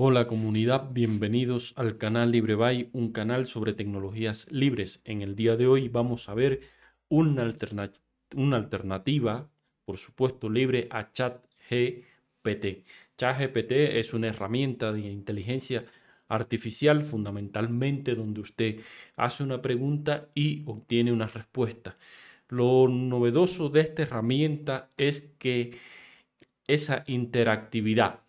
Hola comunidad, bienvenidos al canal LibreBay, un canal sobre tecnologías libres. En el día de hoy vamos a ver una, una alternativa, por supuesto, libre a ChatGPT. ChatGPT es una herramienta de inteligencia artificial fundamentalmente donde usted hace una pregunta y obtiene una respuesta. Lo novedoso de esta herramienta es que esa interactividad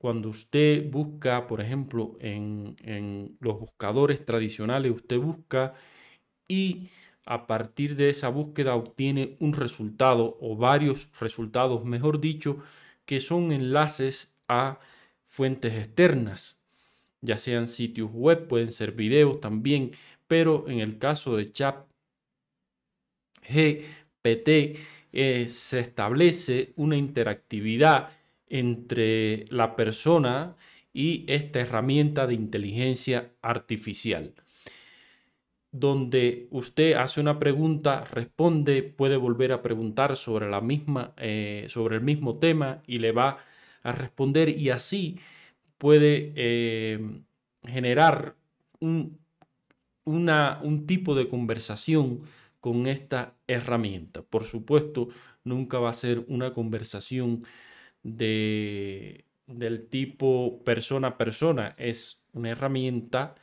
cuando usted busca, por ejemplo, en, los buscadores tradicionales, usted busca y a partir de esa búsqueda obtiene un resultado o varios resultados, mejor dicho, que son enlaces a fuentes externas, ya sean sitios web, pueden ser videos también, pero en el caso de chat eh, se establece una interactividad entre la persona y esta herramienta de inteligencia artificial, donde usted hace una pregunta, responde, puede volver a preguntar sobre, la misma, eh, sobre el mismo tema y le va a responder y así puede eh, generar un, un tipo de conversación con esta herramienta. Por supuesto, nunca va a ser una conversación de, del tipo persona a persona. Es una herramienta,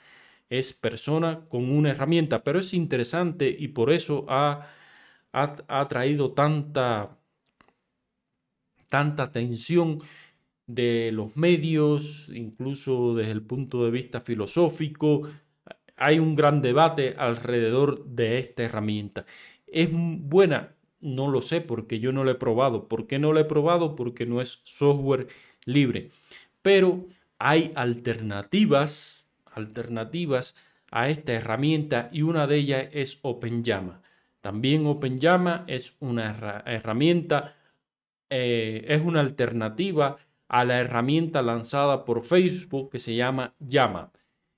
es persona con una herramienta, pero es interesante y por eso ha, ha, traído tanta, tanta atención de los medios, incluso desde el punto de vista filosófico. Hay un gran debate alrededor de esta herramienta. Es buena no lo sé porque yo no lo he probado. ¿Por qué no lo he probado? Porque no es software libre. Pero hay alternativas, alternativas a esta herramienta y una de ellas es OpenJama. También OpenJama es una herramienta, eh, es una alternativa a la herramienta lanzada por Facebook que se llama Yama.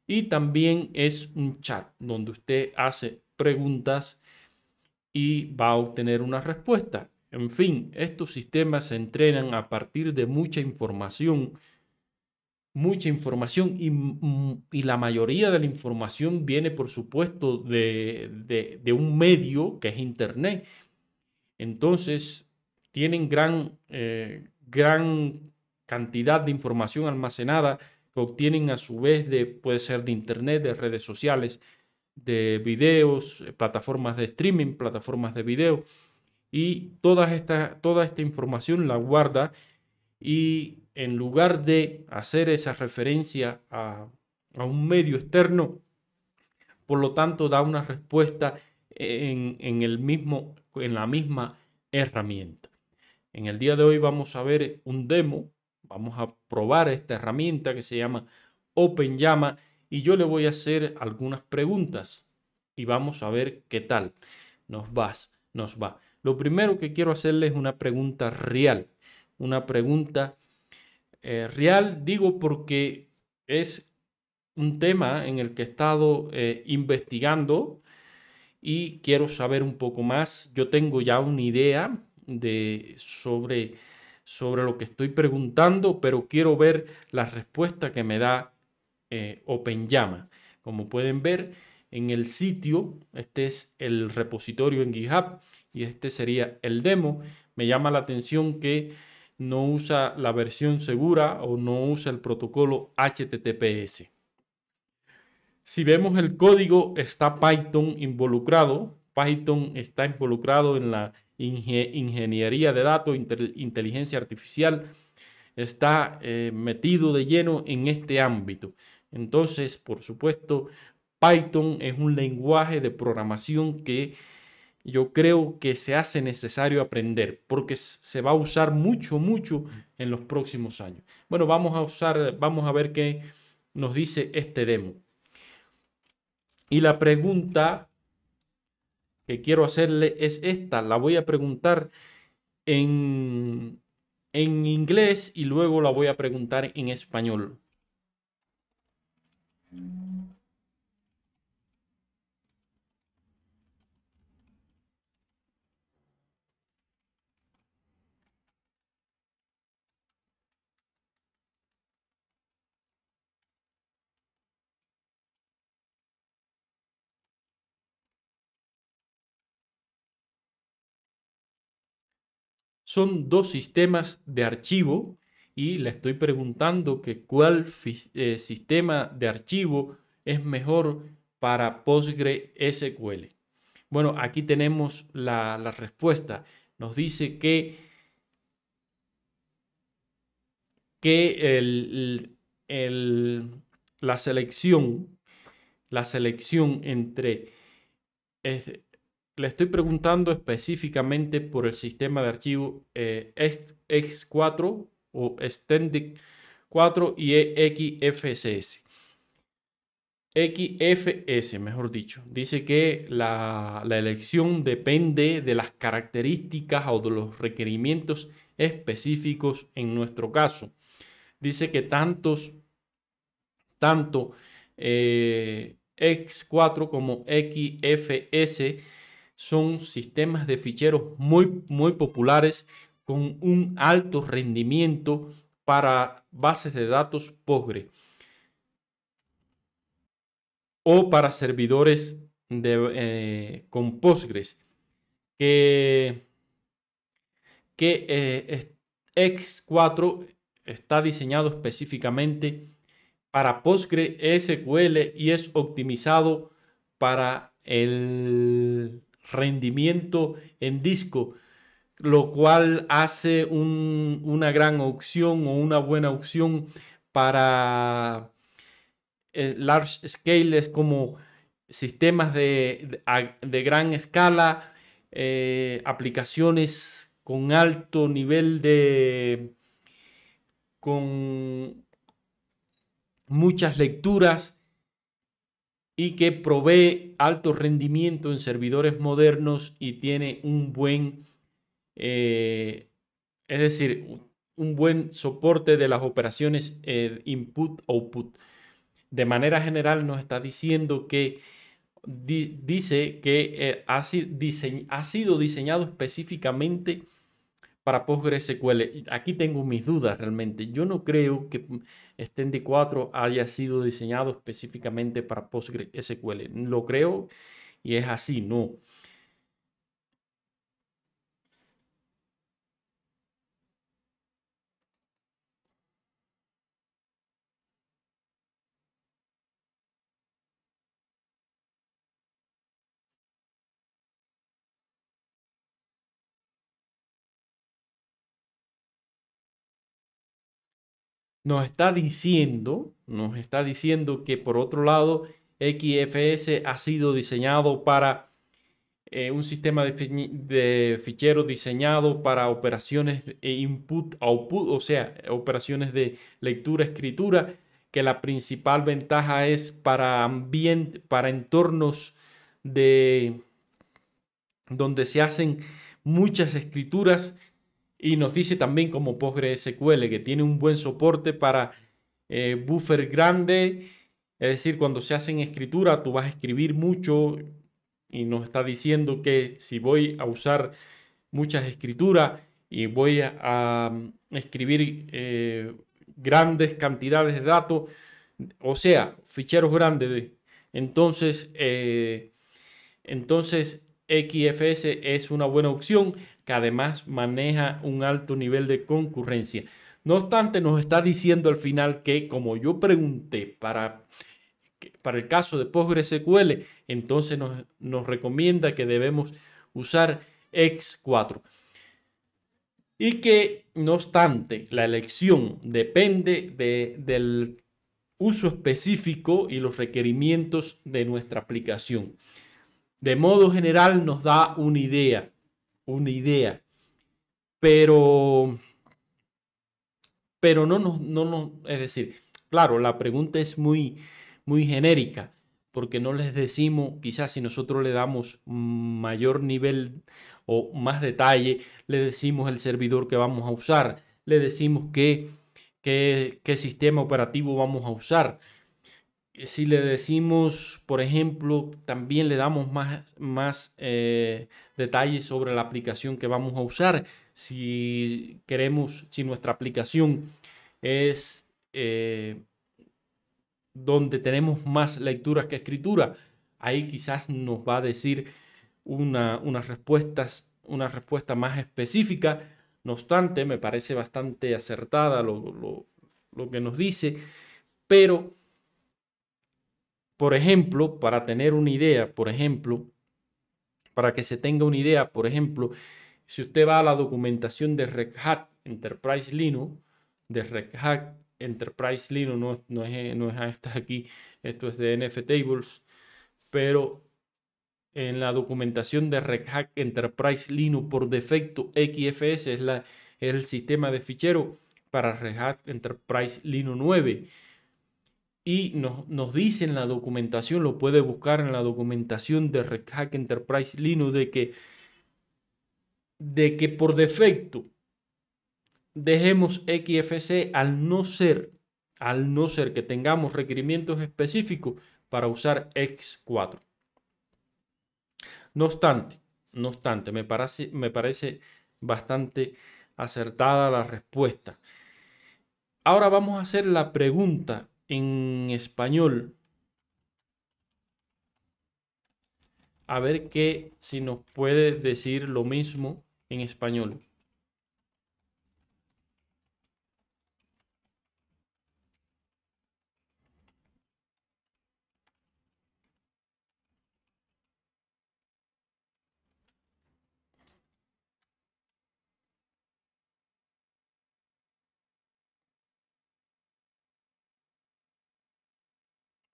Y también es un chat donde usted hace preguntas y va a obtener una respuesta. En fin, estos sistemas se entrenan a partir de mucha información, mucha información y, mm, la mayoría de la información viene, por supuesto, de, un medio que es Internet. Entonces, tienen gran, eh, gran cantidad de información almacenada que obtienen a su vez de, puede ser de Internet, de redes sociales, de videos, eh, plataformas de streaming, plataformas de video. Y toda esta, toda esta información la guarda y en lugar de hacer esa referencia a, un medio externo, por lo tanto da una respuesta en, el mismo, en la misma herramienta. En el día de hoy vamos a ver un demo, vamos a probar esta herramienta que se llama Yama y yo le voy a hacer algunas preguntas y vamos a ver qué tal nos vas, nos va. Lo primero que quiero hacerle es una pregunta real, una pregunta eh, real, digo porque es un tema en el que he estado eh, investigando y quiero saber un poco más. Yo tengo ya una idea de sobre sobre lo que estoy preguntando, pero quiero ver la respuesta que me da eh, OpenJAMA. Como pueden ver en el sitio, este es el repositorio en GitHub y este sería el demo. Me llama la atención que no usa la versión segura o no usa el protocolo HTTPS. Si vemos el código, está Python involucrado. Python está involucrado en la ingeniería de datos, inteligencia artificial. Está eh, metido de lleno en este ámbito. Entonces, por supuesto, Python es un lenguaje de programación que yo creo que se hace necesario aprender porque se va a usar mucho, mucho en los próximos años. Bueno, vamos a usar, vamos a ver qué nos dice este demo. Y la pregunta que quiero hacerle es esta. La voy a preguntar en, en inglés y luego la voy a preguntar en español. son dos sistemas de archivo y le estoy preguntando que cuál eh, sistema de archivo es mejor para PostgreSQL. Bueno, aquí tenemos la, respuesta. Nos dice que, la selección la selección entre le estoy preguntando específicamente por el sistema de archivo eh, X4 o Extended 4 y e, XFSS. XFS, mejor dicho. Dice que la, elección depende de las características o de los requerimientos específicos en nuestro caso. Dice que tantos, tanto eh, X4 como XFS son sistemas de ficheros muy, muy populares con un alto rendimiento para bases de datos Postgre o para servidores de, eh, con Postgres que, que eh, X4 está diseñado específicamente para Postgre SQL y es optimizado para el rendimiento en disco, lo cual hace una gran opción o una buena opción para eh, large scales como sistemas de, gran escala, eh, aplicaciones con alto nivel de... con muchas lecturas y que provee alto rendimiento en servidores modernos y tiene un buen, eh, es decir, un buen soporte de las operaciones eh, input-output. De manera general nos está diciendo que dice que eh, ha sido diseñado específicamente para PostgreSQL. Aquí tengo mis dudas realmente. Yo no creo que Extend 4 haya sido diseñado específicamente para PostgreSQL. Lo creo y es así, no. nos está diciendo, nos está diciendo que por otro lado, XFS ha sido diseñado para eh, un sistema de, fichero ficheros diseñado para operaciones input-output, o sea, operaciones de lectura-escritura, que la principal ventaja es para ambiente, para entornos de donde se hacen muchas escrituras y nos dice también como PostgreSQL que tiene un buen soporte para eh, buffer grande. Es decir, cuando se hacen escritura, tú vas a escribir mucho y nos está diciendo que si voy a usar muchas escrituras y voy a, mm, escribir eh, grandes cantidades de datos, o sea, ficheros grandes, entonces, eh, entonces XFS es una buena opción que además maneja un alto nivel de concurrencia. No obstante, nos está diciendo al final que como yo pregunté para, para el caso de PostgreSQL, entonces nos, recomienda que debemos usar X4. Y que, no obstante, la elección depende del uso específico y los requerimientos de nuestra aplicación de modo general nos da una idea, una idea. Pero, pero no nos, no, es decir, claro, la pregunta es muy, muy genérica, porque no les decimos, quizás si nosotros le damos mayor nivel o más detalle, le decimos el servidor que vamos a usar, le decimos qué, qué, qué sistema operativo vamos a usar, eh, si le decimos, por ejemplo, también le damos más, más eh, detalles sobre la aplicación que vamos a usar. Si queremos, si nuestra aplicación es eh, donde tenemos más lecturas que escritura, ahí quizás nos va a decir una, unas respuestas, una respuesta más específica. No obstante, me parece bastante acertada lo, lo que nos dice, pero por ejemplo, para tener una idea, por ejemplo, para que se tenga una idea, por ejemplo, si usted va a la documentación de Red Hat Enterprise Linux, de Red Hat Enterprise Linux, no, no es, no es ah, aquí, esto es de NF Tables, pero en la documentación de Red Hat Enterprise Linux por defecto XFS es, la, el sistema de fichero para Red Hat Enterprise Linux 9 y nos, nos dice en la documentación, lo puede buscar en la documentación de Red Hat Enterprise Linux, de que, de que por defecto dejemos XFC al no ser, al no ser que tengamos requerimientos específicos para usar X4. No obstante, no obstante, me parece, me parece bastante acertada la respuesta. Ahora vamos a hacer la pregunta en español. A ver qué si nos puede decir lo mismo en español.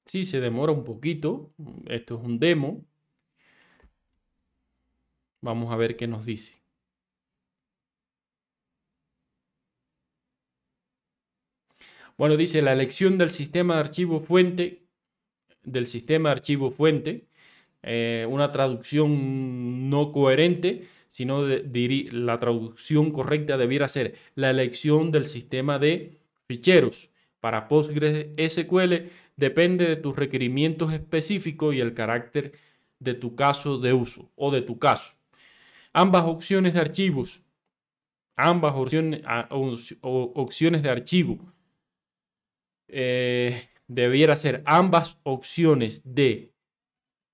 Sí, se demora un poquito. Esto es un demo. Vamos a ver qué nos dice. Bueno, dice la elección del sistema de archivo fuente, del sistema de archivo fuente, eh, una traducción no coherente, sino la traducción correcta debiera ser la elección del sistema de ficheros para PostgreSQL depende de tus requerimientos específicos y el carácter de tu caso de uso o de tu caso. Ambas opciones de archivos, ambas opciones, ah, de archivo, eh, debiera ser ambas opciones de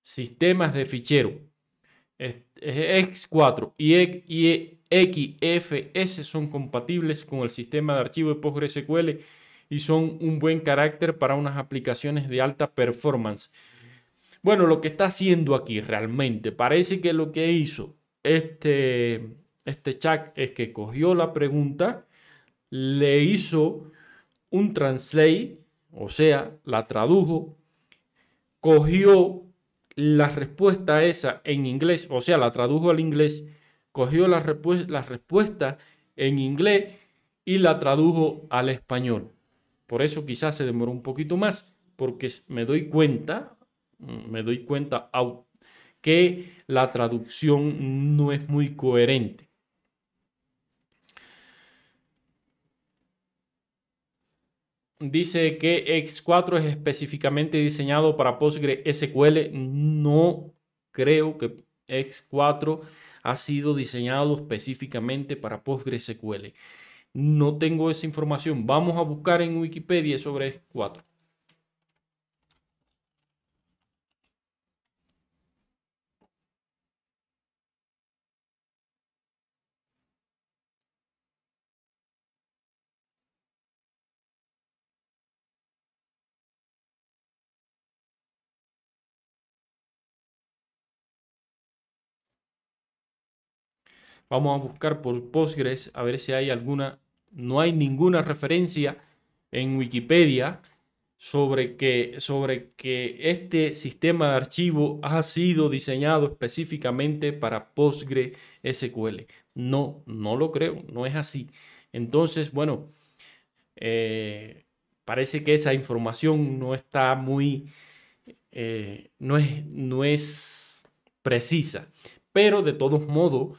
sistemas de fichero X4 y e, e, XFS son compatibles con el sistema de archivo de PostgreSQL y son un buen carácter para unas aplicaciones de alta performance. Bueno, lo que está haciendo aquí realmente, parece que lo que hizo este, este chat es que cogió la pregunta, le hizo un translate, o sea, la tradujo, cogió la respuesta esa en inglés, o sea, la tradujo al inglés, cogió la respuesta en inglés y la tradujo al español. Por eso quizás se demoró un poquito más, porque me doy cuenta, mm, me doy cuenta que la traducción no es muy coherente. Dice que X4 es específicamente diseñado para PostgreSQL. No creo que X4 ha sido diseñado específicamente para PostgreSQL. No tengo esa información. Vamos a buscar en Wikipedia sobre S4. Vamos a buscar por Postgres a ver si hay alguna. No hay ninguna referencia en Wikipedia sobre que, sobre que este sistema de archivo ha sido diseñado específicamente para PostgreSQL. No, no lo creo, no es así. Entonces, bueno, eh, parece que esa información no está muy, eh, no, es, no es precisa. Pero de todos modos,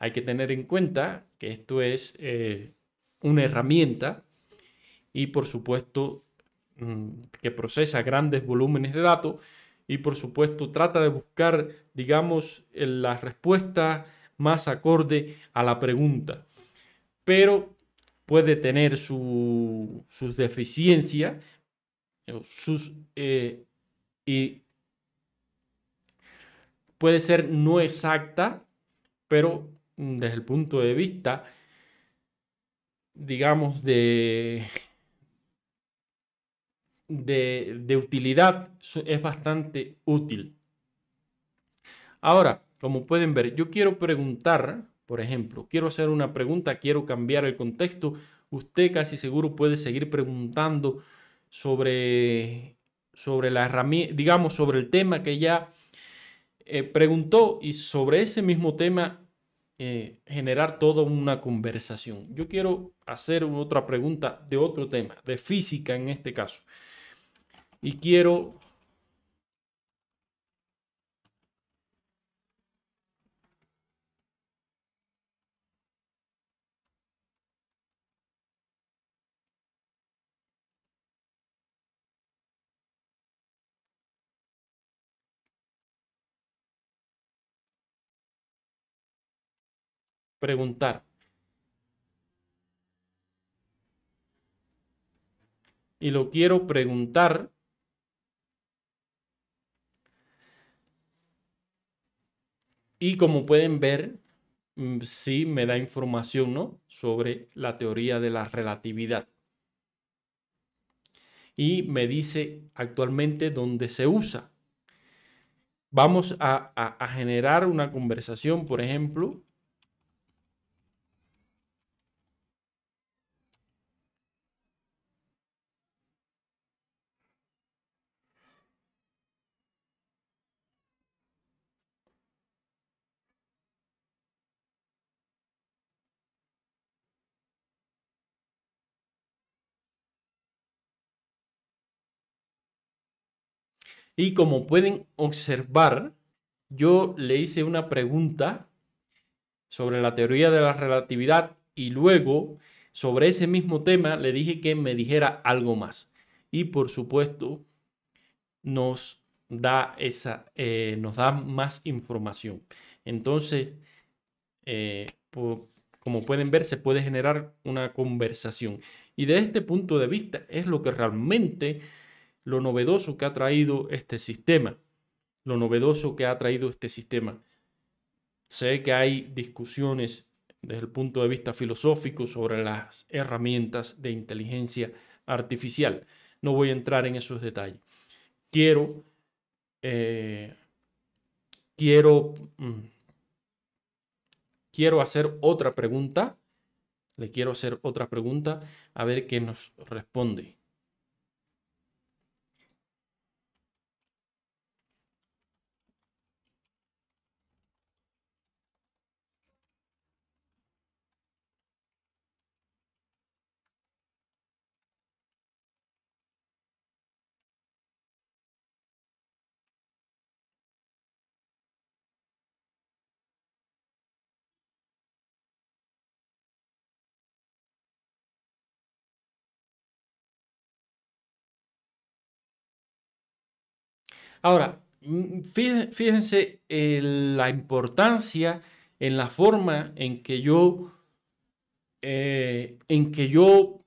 hay que tener en cuenta que esto es eh, una herramienta y por supuesto mm, que procesa grandes volúmenes de datos y por supuesto trata de buscar, digamos, la respuesta más acorde a la pregunta. Pero puede tener sus deficiencias, eh, sus... Eh, y puede ser no exacta, pero Mm, desde el punto de vista, digamos, de, de, utilidad, es bastante útil. Ahora, como pueden ver, yo quiero preguntar, por ejemplo, quiero hacer una pregunta, quiero cambiar el contexto. Usted casi seguro puede seguir preguntando sobre, sobre la herramienta, digamos, sobre el tema que ya eh, preguntó y sobre ese mismo tema eh, generar toda una conversación. Yo quiero hacer otra pregunta de otro tema, de física en este caso. Y quiero preguntar. Y lo quiero preguntar Y como pueden ver, mm, sí me da información ¿no? sobre la teoría de la relatividad. Y me dice actualmente dónde se usa. Vamos a, a generar una conversación, por ejemplo, Y como pueden observar, yo le hice una pregunta sobre la teoría de la relatividad y luego sobre ese mismo tema le dije que me dijera algo más. Y por supuesto, nos da, esa, eh, nos da más información. Entonces, eh, como pueden ver, se puede generar una conversación. Y de este punto de vista es lo que realmente lo novedoso que ha traído este sistema. Lo novedoso que ha traído este sistema. Sé que hay discusiones desde el punto de vista filosófico sobre las herramientas de inteligencia artificial. No voy a entrar en esos detalles. Quiero, eh, quiero, mm, quiero hacer otra pregunta. Le quiero hacer otra pregunta a ver qué nos responde. Ahora, mm, fíjense la importancia en la forma en que yo, eh, en que yo,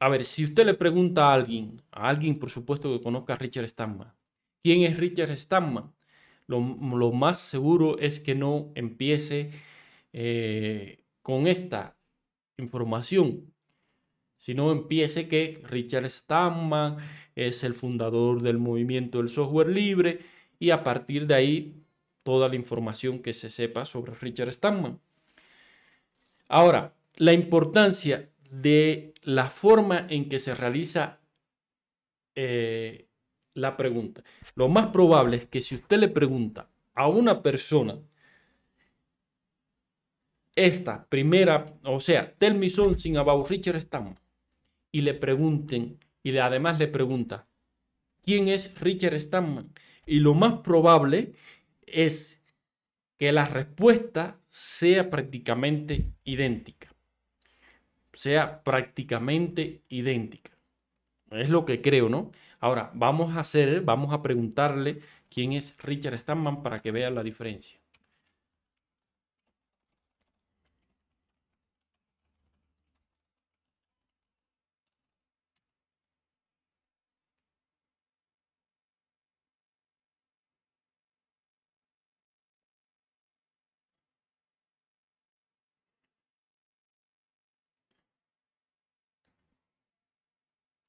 a ver, si usted le pregunta a alguien, a alguien por supuesto que conozca a Richard Stamman: ¿quién es Richard Stamman? Lo, más seguro es que no empiece eh, con esta información, no, empiece que Richard Stallman es el fundador del movimiento del software libre y a partir de ahí toda la información que se sepa sobre Richard Stallman. Ahora, la importancia de la forma en que se realiza eh, la pregunta. Lo más probable es que si usted le pregunta a una persona, esta primera, o sea, tell me something about Richard Stallman, y le pregunten, y además le pregunta, ¿quién es Richard Stamman? Y lo más probable es que la respuesta sea prácticamente idéntica. Sea prácticamente idéntica. Es lo que creo, ¿no? Ahora, vamos a hacer, vamos a preguntarle quién es Richard Stamman para que vea la diferencia.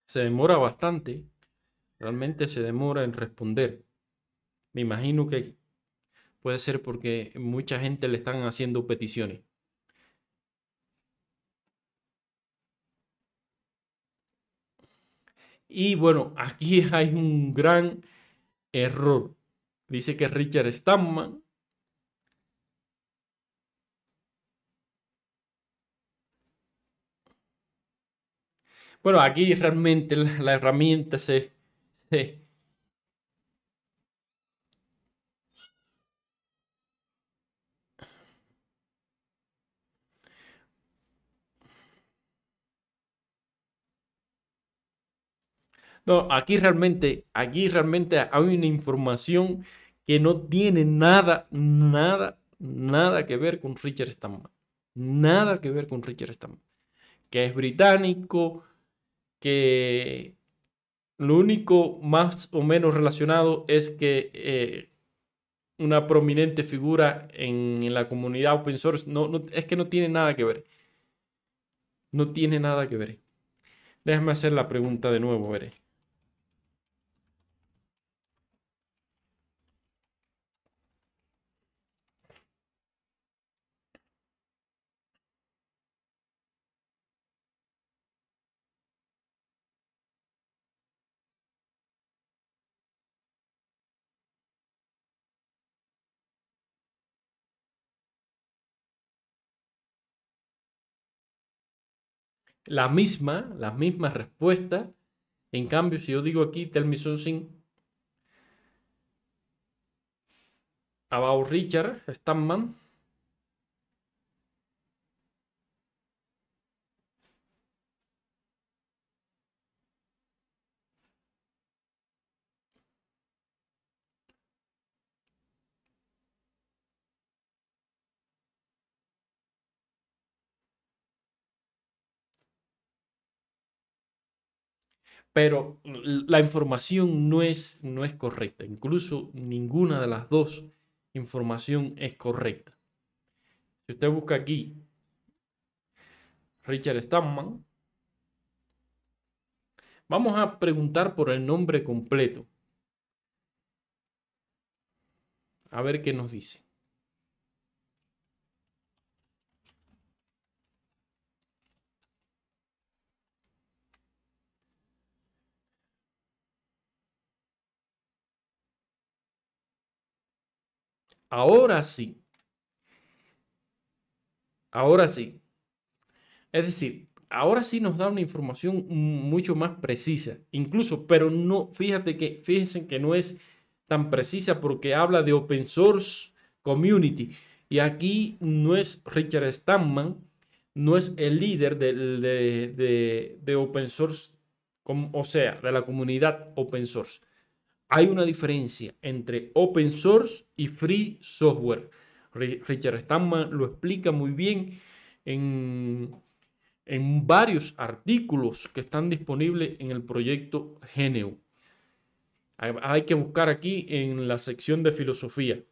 se demora bastante, realmente se demora en responder. Me imagino que puede ser porque mucha gente le están haciendo peticiones. Y bueno, aquí hay un gran error. Dice que Richard Stamman... Bueno, aquí realmente la, herramienta se, No, aquí realmente, aquí realmente hay una información que no tiene nada, nada, nada que ver con Richard Stammer. Nada que ver con Richard Stammer. Que es británico, que lo único más o menos relacionado es que eh, una prominente figura en, la comunidad open source, no, es que no tiene nada que ver. No tiene nada que ver. Déjame hacer la pregunta de nuevo, veré. la misma, la misma respuesta En cambio, si yo digo aquí, tell me something about Richard Stanman, pero la información no es, no es correcta. Incluso ninguna de las dos información es correcta. Si usted busca aquí Richard Stamman. vamos a preguntar por el nombre completo. A ver qué nos dice. Ahora sí. Ahora sí. Es decir, ahora sí nos da una información mucho más precisa. Incluso, pero no, fíjate que, fíjense que no es tan precisa porque habla de open source community. Y aquí no es Richard Stallman, no es el líder de open source, o sea, de la comunidad open source hay una diferencia entre open source y free software. Richard Stallman lo explica muy bien en, varios artículos que están disponibles en el proyecto GNU. Hay que buscar aquí en la sección de filosofía.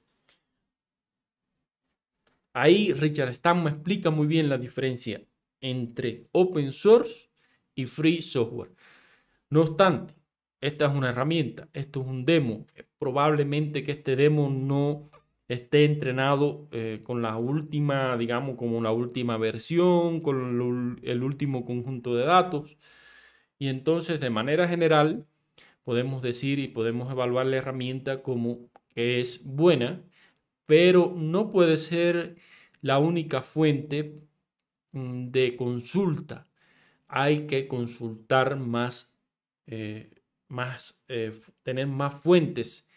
Ahí Richard Stallman explica muy bien la diferencia entre open source y free software. No obstante, esta es una herramienta, esto es un demo. Probablemente que este demo no esté entrenado eh, con la última, digamos, como la última versión, con el último conjunto de datos. Y entonces, de manera general, podemos decir y podemos evaluar la herramienta como que es buena, pero no puede ser la única fuente mm, de consulta. Hay que consultar más eh, más, eh, tener más fuentes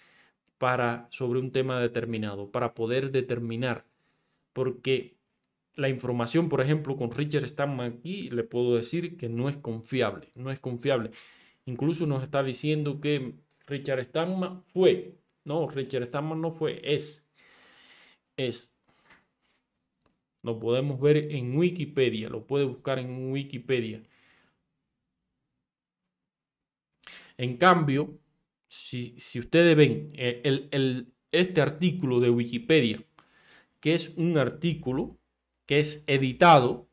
para, sobre un tema determinado, para poder determinar. Porque la información, por ejemplo, con Richard Stanman aquí, le puedo decir que no es confiable, no es confiable. Incluso nos está diciendo que Richard Stanman fue, no, Richard Stanman no fue, es, es. Lo podemos ver en Wikipedia, lo puede buscar en Wikipedia. En cambio, si, ustedes ven eh, este artículo de Wikipedia, que es un artículo que es editado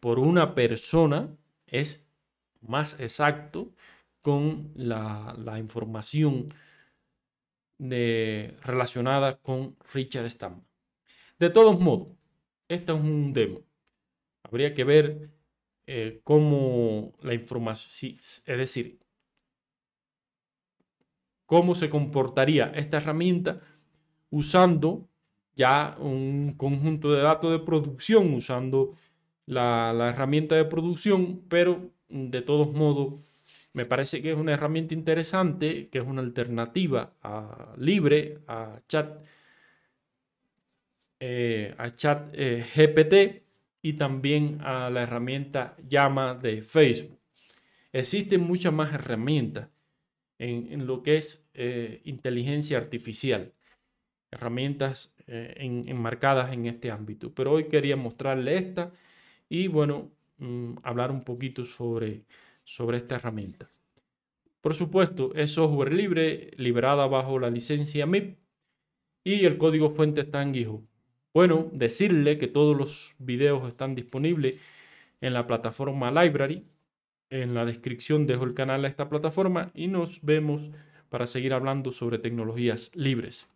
por una persona, es más exacto con la, información eh, relacionada con Richard Stallman. De todos modos, esta es un demo. Habría que ver eh, cómo la información, es decir, cómo se comportaría esta herramienta usando ya un conjunto de datos de producción, usando la, herramienta de producción, pero de todos modos me parece que es una herramienta interesante, que es una alternativa a libre, a chat, eh, a chat eh, GPT y también a la herramienta llama de Facebook. Existen muchas más herramientas en, lo que es eh, inteligencia artificial, herramientas eh, enmarcadas en este ámbito. Pero hoy quería mostrarle esta y bueno, mm, hablar un poquito sobre, sobre esta herramienta. Por supuesto, es software libre, liberada bajo la licencia MIP y el código fuente está en GitHub. Bueno, decirle que todos los videos están disponibles en la plataforma Library, en la descripción dejo el canal a esta plataforma y nos vemos para seguir hablando sobre tecnologías libres.